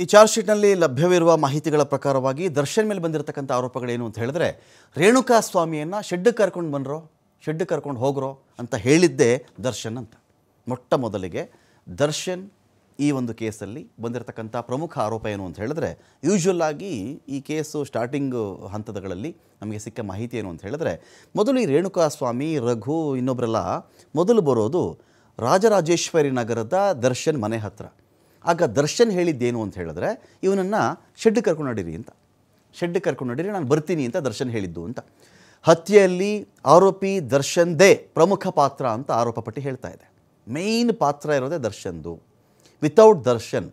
ಈ ಚಾರ್ಜ್ ಶೀಟ್ನಲ್ಲಿ ಲಭ್ಯವಿರುವ ಮಾಹಿತಿಗಳ ಪ್ರಕಾರವಾಗಿ ದರ್ಶನ್ ಮೇಲೆ ಬಂದಿರತಕ್ಕಂಥ ಆರೋಪಗಳೇನು ಅಂತ ಹೇಳಿದ್ರೆ ರೇಣುಕಾ ಸ್ವಾಮಿಯನ್ನು ಶೆಡ್ ಕರ್ಕೊಂಡು ಬಂದ್ರೋ ಶೆಡ್ ಕರ್ಕೊಂಡು ಹೋಗ್ರೋ ಅಂತ ಹೇಳಿದ್ದೆ ದರ್ಶನ್ ಅಂತ ಮೊಟ್ಟ ಮೊದಲಿಗೆ ದರ್ಶನ್ ಈ ಒಂದು ಕೇಸಲ್ಲಿ ಬಂದಿರತಕ್ಕಂಥ ಪ್ರಮುಖ ಆರೋಪ ಏನು ಅಂತ ಹೇಳಿದ್ರೆ ಯೂಶ್ವಲ್ ಆಗಿ ಈ ಕೇಸು ಸ್ಟಾರ್ಟಿಂಗ್ ಹಂತದಗಳಲ್ಲಿ ನಮಗೆ ಸಿಕ್ಕ ಮಾಹಿತಿ ಏನು ಅಂತ ಹೇಳಿದ್ರೆ ಮೊದಲು ಈ ರೇಣುಕಾ ಸ್ವಾಮಿ ರಘು ಇನ್ನೊಬ್ಬರೆಲ್ಲ ಮೊದಲು ಬರೋದು ರಾಜರಾಜೇಶ್ವರಿ ನಗರದ ದರ್ಶನ್ ಮನೆ ಹತ್ರ ಆಗ ದರ್ಶನ್ ಹೇಳಿದ್ದೇನು ಅಂತ ಹೇಳಿದ್ರೆ ಇವನನ್ನು ಶೆಡ್ ಕರ್ಕೊಂಡು ನಡೀರಿ ಅಂತ ಶೆಡ್ ಕರ್ಕೊಂಡು ನಡೀರಿ ನಾನು ಬರ್ತೀನಿ ಅಂತ ದರ್ಶನ್ ಹೇಳಿದ್ದು ಅಂತ ಹತ್ಯೆಯಲ್ಲಿ ಆರೋಪಿ ದರ್ಶನ್ ದೇ ಪ್ರಮುಖ ಪಾತ್ರ ಅಂತ ಆರೋಪ ಪಟ್ಟಿ ಹೇಳ್ತಾ ಇದೆ ಮೇಯ್ನ್ ಪಾತ್ರ ಇರೋದೇ ದರ್ಶನ್ದು ವಿತೌಟ್ ದರ್ಶನ್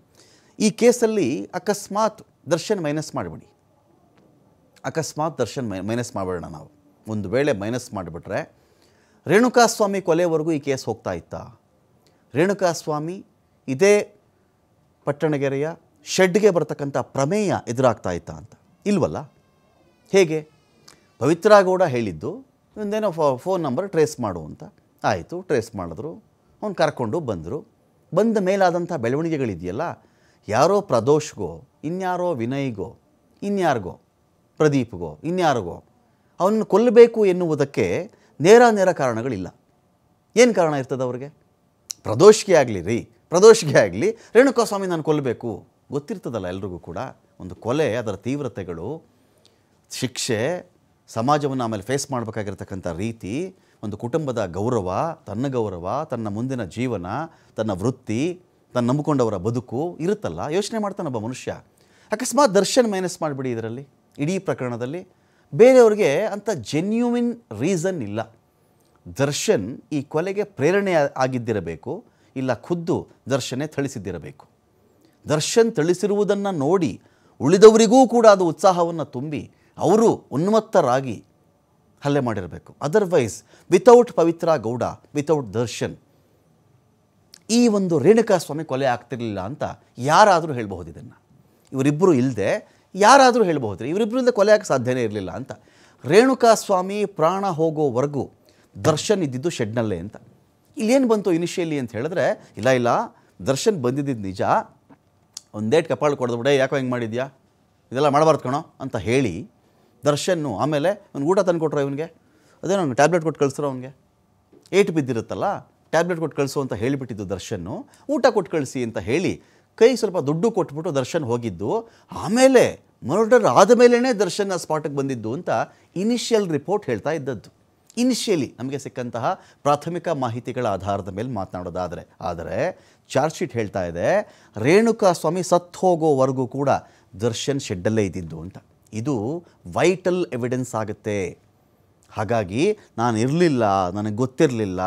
ಈ ಕೇಸಲ್ಲಿ ಅಕಸ್ಮಾತ್ ದರ್ಶನ್ ಮೈನಸ್ ಮಾಡಿಬಿಡಿ ಅಕಸ್ಮಾತ್ ದರ್ಶನ್ ಮೈ ಮೈನಸ್ ಮಾಡಬೇಡೋಣ ನಾವು ಒಂದು ವೇಳೆ ಮೈನಸ್ ಮಾಡಿಬಿಟ್ರೆ ರೇಣುಕಾಸ್ವಾಮಿ ಕೊಲೆವರೆಗೂ ಈ ಕೇಸ್ ಹೋಗ್ತಾ ಇತ್ತ ರೇಣುಕಾಸ್ವಾಮಿ ಇದೇ ಪಟ್ಟಣಗೆರೆಯ ಶೆಡ್ಗೆ ಬರತಕ್ಕಂಥ ಪ್ರಮೇಯ ಎದುರಾಗ್ತಾ ಇತ್ತ ಅಂತ ಇಲ್ವಲ್ಲ ಹೇಗೆ ಗೌಡ ಹೇಳಿದ್ದು ಒಂದೇನೋ ಫೋನ್ ನಂಬರ್ ಟ್ರೇಸ್ ಮಾಡು ಅಂತ ಆಯಿತು ಟ್ರೇಸ್ ಮಾಡಿದ್ರು ಅವ್ನು ಕರ್ಕೊಂಡು ಬಂದರು ಬಂದ ಮೇಲಾದಂಥ ಬೆಳವಣಿಗೆಗಳಿದೆಯಲ್ಲ ಯಾರೋ ಪ್ರದೋಷ್ಗೋ ಇನ್ಯಾರೋ ವಿನಯ್ಗೋ ಇನ್ಯಾರಿಗೋ ಪ್ರದೀಪ್ಗೋ ಇನ್ಯಾರಿಗೋ ಅವನನ್ನು ಕೊಲ್ಲಬೇಕು ಎನ್ನುವುದಕ್ಕೆ ನೇರ ನೇರ ಕಾರಣಗಳಿಲ್ಲ ಏನು ಕಾರಣ ಇರ್ತದೆ ಅವ್ರಿಗೆ ಪ್ರದೋಷಿಗೆ ಆಗಲಿ ರೀ ಪ್ರದೋಷಿಗೆ ಆಗಲಿ ರೇಣುಕಾಸ್ವಾಮಿ ನಾನು ಕೊಲ್ಲಬೇಕು ಗೊತ್ತಿರ್ತದಲ್ಲ ಎಲ್ರಿಗೂ ಕೂಡ ಒಂದು ಕೊಲೆ ಅದರ ತೀವ್ರತೆಗಳು ಶಿಕ್ಷೆ ಸಮಾಜವನ್ನು ಆಮೇಲೆ ಫೇಸ್ ಮಾಡಬೇಕಾಗಿರ್ತಕ್ಕಂಥ ರೀತಿ ಒಂದು ಕುಟುಂಬದ ಗೌರವ ತನ್ನ ಗೌರವ ತನ್ನ ಮುಂದಿನ ಜೀವನ ತನ್ನ ವೃತ್ತಿ ತನ್ನ ನಂಬಿಕೊಂಡವರ ಬದುಕು ಇರುತ್ತಲ್ಲ ಯೋಚನೆ ಮಾಡ್ತಾನೊಬ್ಬ ಮನುಷ್ಯ ಅಕಸ್ಮಾತ್ ದರ್ಶನ್ ಮೈನಸ್ ಮಾಡಿಬಿಡಿ ಇದರಲ್ಲಿ ಇಡೀ ಪ್ರಕರಣದಲ್ಲಿ ಬೇರೆಯವ್ರಿಗೆ ಅಂಥ ಜೆನ್ಯೂಮಿನ್ ರೀಸನ್ ಇಲ್ಲ ದರ್ಶನ್ ಈ ಕೊಲೆಗೆ ಪ್ರೇರಣೆ ಆಗಿದ್ದಿರಬೇಕು ಇಲ್ಲ ಖುದ್ದು ದರ್ಶನೇ ಥಳಿಸಿದ್ದಿರಬೇಕು ದರ್ಶನ್ ಥಳಿಸಿರುವುದನ್ನು ನೋಡಿ ಉಳಿದವರಿಗೂ ಕೂಡ ಅದು ಉತ್ಸಾಹವನ್ನು ತುಂಬಿ ಅವರು ಉನ್ಮತ್ತರಾಗಿ ಹಲ್ಲೆ ಮಾಡಿರಬೇಕು otherwise without Pavithra Gowda without Darshan ಈ ಒಂದು ರೇಣುಕಾ ಸ್ವಾಮಿ ಕೊಲೆ ಆಗ್ತಿರಲಿಲ್ಲ ಅಂತ ಯಾರಾದರೂ ಹೇಳಬಹುದು ಇದನ್ನು ಇವರಿಬ್ಬರು ಇಲ್ಲದೆ ಯಾರಾದರೂ ಹೇಳಬಹುದು ರೀ ಇವರಿಬ್ಬರಿಂದ ಕೊಲೆ ಆಗೋಕ್ಕೆ ಸಾಧ್ಯನೇ ಇರಲಿಲ್ಲ ಅಂತ ರೇಣುಕಾ ಸ್ವಾಮಿ ಪ್ರಾಣ ಹೋಗೋವರೆಗೂ ದರ್ಶನ್ ಇದ್ದಿದ್ದು ಶೆಡ್ನಲ್ಲೇ ಅಂತ ಇಲ್ಲೇನು ಬಂತು ಇನಿಷಿಯಲಿ ಅಂತ ಹೇಳಿದ್ರೆ ಇಲ್ಲ ಇಲ್ಲ ದರ್ಶನ್ ಬಂದಿದ್ದಿದ್ದು ನಿಜ ಒಂದೇಟ್ ಕಪಾಳು ಬಿಡ ಯಾಕೋ ಹೆಂಗೆ ಮಾಡಿದ್ಯಾ ಇದೆಲ್ಲ ಮಾಡಬಾರ್ದು ಕಣೋ ಅಂತ ಹೇಳಿ ದರ್ಶನ್ನು ಆಮೇಲೆ ಅವ್ನು ಊಟ ತಂದು ಕೊಟ್ಟರು ಇವನಿಗೆ ಅದೇ ಟ್ಯಾಬ್ಲೆಟ್ ಕೊಟ್ಟು ಕಳಿಸ್ರೋ ಅವನಿಗೆ ಏಟು ಬಿದ್ದಿರುತ್ತಲ್ಲ ಟ್ಯಾಬ್ಲೆಟ್ ಕೊಟ್ಟು ಕಳಿಸು ಅಂತ ಹೇಳಿಬಿಟ್ಟಿದ್ದು ದರ್ಶನ್ನು ಊಟ ಕೊಟ್ಟು ಕಳಿಸಿ ಅಂತ ಹೇಳಿ ಕೈ ಸ್ವಲ್ಪ ದುಡ್ಡು ಕೊಟ್ಬಿಟ್ಟು ದರ್ಶನ್ ಹೋಗಿದ್ದು ಆಮೇಲೆ ಮರ್ಡರ್ ಆದಮೇಲೇ ದರ್ಶನ್ ಆ ಬಂದಿದ್ದು ಅಂತ ಇನಿಷಿಯಲ್ ರಿಪೋರ್ಟ್ ಹೇಳ್ತಾ ಇದ್ದದ್ದು ಇನಿಷಿಯಲಿ ನಮಗೆ ಸಿಕ್ಕಂತಹ ಪ್ರಾಥಮಿಕ ಮಾಹಿತಿಗಳ ಆಧಾರದ ಮೇಲೆ ಮಾತನಾಡೋದಾದರೆ ಆದರೆ ಚಾರ್ಜ್ ಶೀಟ್ ಹೇಳ್ತಾ ಇದೆ ರೇಣುಕಾ ಸ್ವಾಮಿ ಸತ್ತು ಹೋಗೋವರೆಗೂ ಕೂಡ ದರ್ಶನ್ ಶೆಡ್ಡಲ್ಲೇ ಇದ್ದಿದ್ದು ಅಂತ ಇದು ವೈಟಲ್ ಎವಿಡೆನ್ಸ್ ಆಗುತ್ತೆ ಹಾಗಾಗಿ ನಾನು ಇರಲಿಲ್ಲ ನನಗೆ ಗೊತ್ತಿರಲಿಲ್ಲ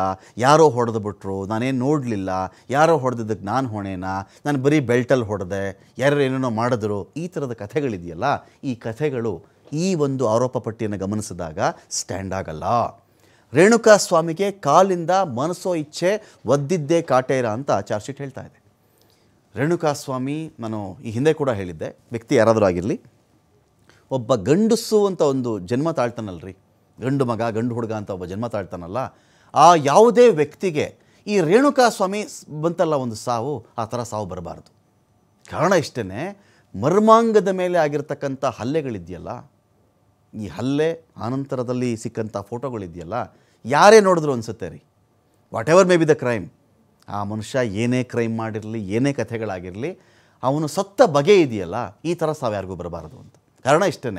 ಯಾರೋ ಹೊಡೆದು ಬಿಟ್ರು ನಾನೇನು ನೋಡಲಿಲ್ಲ ಯಾರೋ ಹೊಡೆದಿದ್ದಕ್ಕೆ ನಾನು ಹೊಣೆನಾ ನಾನು ಬರೀ ಬೆಲ್ಟಲ್ಲಿ ಹೊಡೆದೆ ಯಾರು ಏನೇನೋ ಮಾಡಿದ್ರು ಈ ಥರದ ಕಥೆಗಳಿದೆಯಲ್ಲ ಈ ಕಥೆಗಳು ಈ ಒಂದು ಆರೋಪ ಪಟ್ಟಿಯನ್ನು ಗಮನಿಸಿದಾಗ ಸ್ಟ್ಯಾಂಡ್ ಆಗಲ್ಲ ರೇಣುಕಾ ಸ್ವಾಮಿಗೆ ಕಾಲಿಂದ ಮನಸ್ಸೋ ಇಚ್ಛೆ ಒದ್ದಿದ್ದೇ ಕಾಟೇರ ಅಂತ ಚಾರ್ಜ್ ಶೀಟ್ ಹೇಳ್ತಾ ಇದೆ ರೇಣುಕಾ ಸ್ವಾಮಿ ನಾನು ಈ ಹಿಂದೆ ಕೂಡ ಹೇಳಿದ್ದೆ ವ್ಯಕ್ತಿ ಯಾರಾದರೂ ಆಗಿರಲಿ ಒಬ್ಬ ಗಂಡಸು ಅಂತ ಒಂದು ಜನ್ಮ ತಾಳ್ತಾನಲ್ರಿ ಗಂಡು ಮಗ ಗಂಡು ಹುಡುಗ ಅಂತ ಒಬ್ಬ ಜನ್ಮ ತಾಳ್ತಾನಲ್ಲ ಆ ಯಾವುದೇ ವ್ಯಕ್ತಿಗೆ ಈ ರೇಣುಕಾ ಸ್ವಾಮಿ ಬಂತಲ್ಲ ಒಂದು ಸಾವು ಆ ಥರ ಸಾವು ಬರಬಾರ್ದು ಕಾರಣ ಇಷ್ಟೇ ಮರ್ಮಾಂಗದ ಮೇಲೆ ಆಗಿರ್ತಕ್ಕಂಥ ಹಲ್ಲೆಗಳಿದೆಯಲ್ಲ ಈ ಹಲ್ಲೆ ಆನಂತರದಲ್ಲಿ ಸಿಕ್ಕಂಥ ಫೋಟೋಗಳಿದೆಯಲ್ಲ ಯಾರೇ ನೋಡಿದ್ರು ಅನಿಸುತ್ತೆ ರೀ whatever may be the crime ಆ ಮನುಷ್ಯ ಏನೇ ಕ್ರೈಮ್ ಮಾಡಿರಲಿ ಏನೇ ಕಥೆಗಳಾಗಿರಲಿ ಅವನು ಸತ್ತ ಬಗೆ ಇದೆಯಲ್ಲ ಈ ಥರ ಸಾವು ಯಾರಿಗೂ ಬರಬಾರ್ದು ಅಂತ ಕಾರಣ ಇಷ್ಟೇ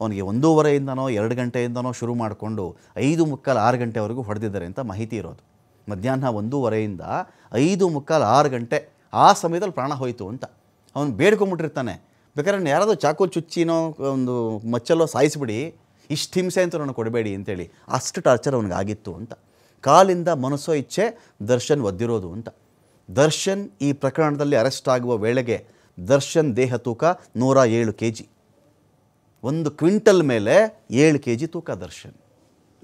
ಅವನಿಗೆ ಒಂದೂವರೆಯಿಂದನೋ ಎರಡು ಗಂಟೆಯಿಂದನೋ ಶುರು ಮಾಡಿಕೊಂಡು ಐದು ಮುಕ್ಕಾಲು ಆರು ಗಂಟೆವರೆಗೂ ಹೊಡೆದಿದ್ದಾರೆ ಅಂತ ಮಾಹಿತಿ ಇರೋದು ಮಧ್ಯಾಹ್ನ ಒಂದೂವರೆಯಿಂದ ಐದು ಮುಕ್ಕಾಲು ಆರು ಗಂಟೆ ಆ ಸಮಯದಲ್ಲಿ ಪ್ರಾಣ ಹೋಯಿತು ಅಂತ ಅವನು ಬೇಡ್ಕೊಂಬಿಟ್ಟಿರ್ತಾನೆ ಬೇಕಾದ್ರೆ ಯಾರಾದರೂ ಚಾಕು ಚುಚ್ಚಿನೋ ಒಂದು ಮಚ್ಚಲ್ಲೋ ಸಾಯಿಸಿಬಿಡಿ ಇಷ್ಟು ಹಿಂಸೆ ಅಂತ ನಾನು ಕೊಡಬೇಡಿ ಅಂತೇಳಿ ಅಷ್ಟು ಟಾರ್ಚರ್ ಅವನಿಗೆ ಆಗಿತ್ತು ಅಂತ ಕಾಲಿಂದ ಮನಸ್ಸೋ ಇಚ್ಛೆ ದರ್ಶನ್ ಒದ್ದಿರೋದು ಅಂತ ದರ್ಶನ್ ಈ ಪ್ರಕರಣದಲ್ಲಿ ಅರೆಸ್ಟ್ ಆಗುವ ವೇಳೆಗೆ ದರ್ಶನ್ ದೇಹ ತೂಕ ನೂರ ಏಳು ಕೆ ಜಿ ಒಂದು ಕ್ವಿಂಟಲ್ ಮೇಲೆ ಏಳು ಕೆ ಜಿ ತೂಕ ದರ್ಶನ್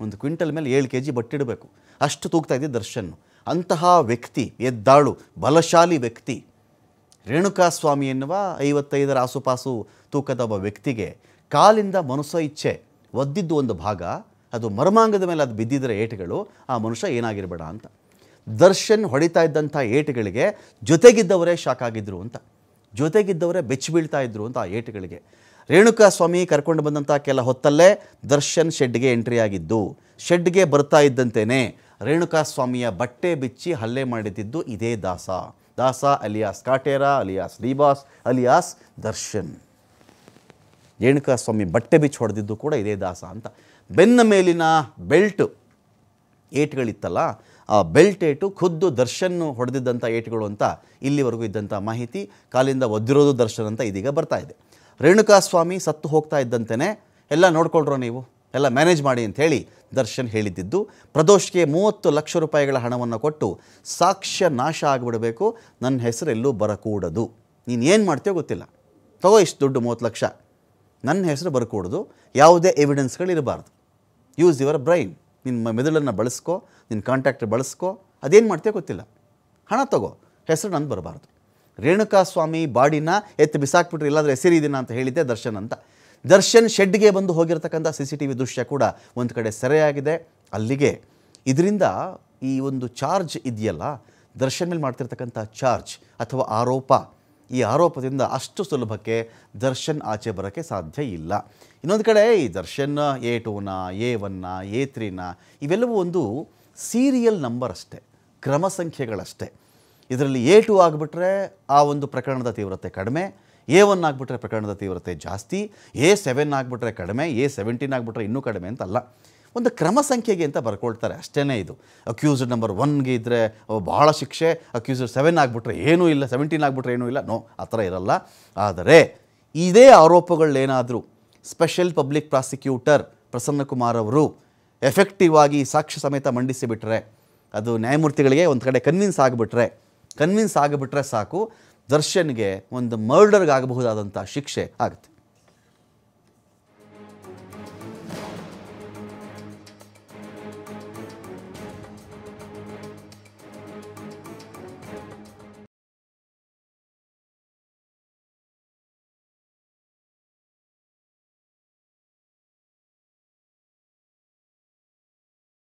ಒಂದು ಕ್ವಿಂಟಲ್ ಮೇಲೆ ಏಳು ಕೆ ಜಿ ಬಟ್ಟಿಡಬೇಕು ಅಷ್ಟು ತೂಗ್ತಾ ಇದ್ದೆ ದರ್ಶನ್ ಅಂತಹ ವ್ಯಕ್ತಿ ಎದ್ದಾಳು ಬಲಶಾಲಿ ವ್ಯಕ್ತಿ ರೇಣುಕಾಸ್ವಾಮಿ ಎನ್ನುವ ಐವತ್ತೈದರ ಆಸುಪಾಸು ತೂಕದ ಒಬ್ಬ ವ್ಯಕ್ತಿಗೆ ಕಾಲಿಂದ ಮನುಷ್ಯ ಇಚ್ಛೆ ಒದ್ದಿದ್ದು ಒಂದು ಭಾಗ ಅದು ಮರ್ಮಾಂಗದ ಮೇಲೆ ಅದು ಬಿದ್ದಿದ್ದರೆ ಏಟುಗಳು ಆ ಮನುಷ್ಯ ಏನಾಗಿರಬೇಡ ಅಂತ ದರ್ಶನ್ ಹೊಡಿತಾ ಇದ್ದಂಥ ಏಟುಗಳಿಗೆ ಜೊತೆಗಿದ್ದವರೇ ಶಾಕ್ ಆಗಿದ್ದರು ಅಂತ ಜೊತೆಗಿದ್ದವರೇ ಬೆಚ್ಚಿಬೀಳ್ತಾ ಇದ್ದರು ಅಂತ ಆ ಏಟುಗಳಿಗೆ ರೇಣುಕಾ ಸ್ವಾಮಿ ಕರ್ಕೊಂಡು ಬಂದಂಥ ಕೆಲ ಹೊತ್ತಲ್ಲೇ ದರ್ಶನ್ ಶೆಡ್ಗೆ ಎಂಟ್ರಿ ಆಗಿದ್ದು ಶೆಡ್ಗೆ ಬರ್ತಾ ಇದ್ದಂತೆಯೇ ರೇಣುಕಾ ಸ್ವಾಮಿಯ ಬಟ್ಟೆ ಬಿಚ್ಚಿ ಹಲ್ಲೆ ಮಾಡಿದ್ದು ಇದೇ Daasa Daasa alias Kaatera alias D Boss alias Darshan Renuka Swamy ಬಟ್ಟೆ ಬಿಚ್ಚಿ ಹೊಡೆದಿದ್ದು ಕೂಡ ಇದೇ ದಾಸ ಅಂತ ಬೆನ್ನ ಮೇಲಿನ ಬೆಲ್ಟ್ ಏಟ್ಗಳಿತ್ತಲ್ಲ ಆ ಬೆಲ್ಟ್ ಏಟು ಖುದ್ದು ದರ್ಶನ್ ಹೊಡೆದಿದ್ದಂಥ ಏಟ್ಗಳು ಅಂತ ಇಲ್ಲಿವರೆಗೂ ಇದ್ದಂಥ ಮಾಹಿತಿ ಕಾಲಿಂದ ಒದ್ದಿರೋದು ದರ್ಶನ್ ಅಂತ ಇದೀಗ ಬರ್ತಾ ಇದೆ ರೇಣುಕಾಸ್ವಾಮಿ ಸತ್ತು ಹೋಗ್ತಾ ಇದ್ದಂತೆಯೇ ಎಲ್ಲ ನೋಡ್ಕೊಳ್ರೋ ನೀವು ಎಲ್ಲ ಮ್ಯಾನೇಜ್ ಮಾಡಿ ಅಂಥೇಳಿ ದರ್ಶನ್ ಹೇಳಿದ್ದಿದ್ದು ಪ್ರದೋಷ್ಗೆ ಮೂವತ್ತು ಲಕ್ಷ ರೂಪಾಯಿಗಳ ಹಣವನ್ನು ಕೊಟ್ಟು ಸಾಕ್ಷ್ಯ ನಾಶ ಆಗಿಬಿಡಬೇಕು ನನ್ನ ಎಲ್ಲೂ ಬರಕೂಡದು ನೀನು ಏನು ಮಾಡ್ತೀಯೋ ಗೊತ್ತಿಲ್ಲ ತಗೋ ಇಷ್ಟು ದುಡ್ಡು ಮೂವತ್ತು ಲಕ್ಷ ನನ್ನ ಹೆಸರು ಬರಕೂಡದು ಯಾವುದೇ ಇರಬಾರ್ದು ಯೂಸ್ ಯುವರ್ ಬ್ರೈನ್ ನಿನ್ನ ಮೆದುಳನ್ನು ಬಳಸ್ಕೋ ನಿನ್ನ ಕಾಂಟ್ಯಾಕ್ಟ್ ಬಳಸ್ಕೋ ಅದೇನು ಮಾಡ್ತೀಯೋ ಗೊತ್ತಿಲ್ಲ ಹಣ ತಗೋ ಹೆಸರು ನಾನು ಬರಬಾರ್ದು ರೇಣುಕಾಸ್ವಾಮಿ ಬಾಡಿನ ಎತ್ತಿ ಬಿಸಾಕ್ಬಿಟ್ರೆ ಇಲ್ಲಾಂದರೆ ಹೆಸರಿದ್ದೀನ ಅಂತ ಹೇಳಿದ್ದೆ ದರ್ಶನ್ ಅಂತ ದರ್ಶನ್ ಶೆಡ್ಗೆ ಬಂದು ಹೋಗಿರ್ತಕ್ಕಂಥ ಸಿ ಸಿ ಟಿ ವಿ ದೃಶ್ಯ ಕೂಡ ಒಂದು ಕಡೆ ಸೆರೆಯಾಗಿದೆ ಅಲ್ಲಿಗೆ ಇದರಿಂದ ಈ ಒಂದು ಚಾರ್ಜ್ ಇದೆಯಲ್ಲ ದರ್ಶನ್ ಮೇಲೆ ಮಾಡ್ತಿರ್ತಕ್ಕಂಥ ಚಾರ್ಜ್ ಅಥವಾ ಆರೋಪ ಈ ಆರೋಪದಿಂದ ಅಷ್ಟು ಸುಲಭಕ್ಕೆ ದರ್ಶನ್ ಆಚೆ ಬರೋಕ್ಕೆ ಸಾಧ್ಯ ಇಲ್ಲ ಇನ್ನೊಂದು ಕಡೆ ಈ ದರ್ಶನ್ ಎ ಟೂನ ಎ ಒನ್ನ ಎ ತ್ರೀನ ಇವೆಲ್ಲವೂ ಒಂದು ಸೀರಿಯಲ್ ನಂಬರ್ ಅಷ್ಟೇ ಕ್ರಮ ಸಂಖ್ಯೆಗಳಷ್ಟೇ ಇದರಲ್ಲಿ ಎ ಟು ಆಗಿಬಿಟ್ರೆ ಆ ಒಂದು ಪ್ರಕರಣದ ತೀವ್ರತೆ ಕಡಿಮೆ ಎ ಒನ್ ಆಗಿಬಿಟ್ರೆ ಪ್ರಕರಣದ ತೀವ್ರತೆ ಜಾಸ್ತಿ ಎ ಸೆವೆನ್ ಆಗಿಬಿಟ್ರೆ ಕಡಿಮೆ ಎ ಸೆವೆಂಟೀನ್ ಆಗಿಬಿಟ್ರೆ ಇನ್ನೂ ಕಡಿಮೆ ಅಂತಲ್ಲ ಒಂದು ಕ್ರಮ ಸಂಖ್ಯೆಗೆ ಅಂತ ಬರ್ಕೊಳ್ತಾರೆ ಅಷ್ಟೇ ಇದು ಅಕ್ಯೂಸ್ಡ್ ನಂಬರ್ ಒನ್ಗೆ ಇದ್ದರೆ ಭಾಳ ಶಿಕ್ಷೆ ಅಕ್ಯೂಸ್ಡ್ ಸೆವೆನ್ ಆಗಿಬಿಟ್ರೆ ಏನೂ ಇಲ್ಲ ಸೆವೆಂಟೀನ್ ಆಗಿಬಿಟ್ರೆ ಏನೂ ಇಲ್ಲ ನೋ ಆ ಥರ ಇರಲ್ಲ ಆದರೆ ಇದೇ ಆರೋಪಗಳೇನಾದರೂ ಸ್ಪೆಷಲ್ ಪಬ್ಲಿಕ್ ಪ್ರಾಸಿಕ್ಯೂಟರ್ ಪ್ರಸನ್ನಕುಮಾರ್ ಅವರು ಎಫೆಕ್ಟಿವ್ ಆಗಿ ಸಾಕ್ಷ್ಯ ಸಮೇತ ಮಂಡಿಸಿಬಿಟ್ರೆ ಅದು ನ್ಯಾಯಮೂರ್ತಿಗಳಿಗೆ ಒಂದು ಕಡೆ ಕನ್ವಿನ್ಸ್ ಆಗಿಬಿಟ್ರೆ ಕನ್ವಿನ್ಸ್ ಆಗಿಬಿಟ್ರೆ ಸಾಕು ದರ್ಶನ್ಗೆ ಒಂದು ಮರ್ಡರ್ಗಾಗಬಹುದಾದಂಥ ಶಿಕ್ಷೆ ಆಗುತ್ತೆ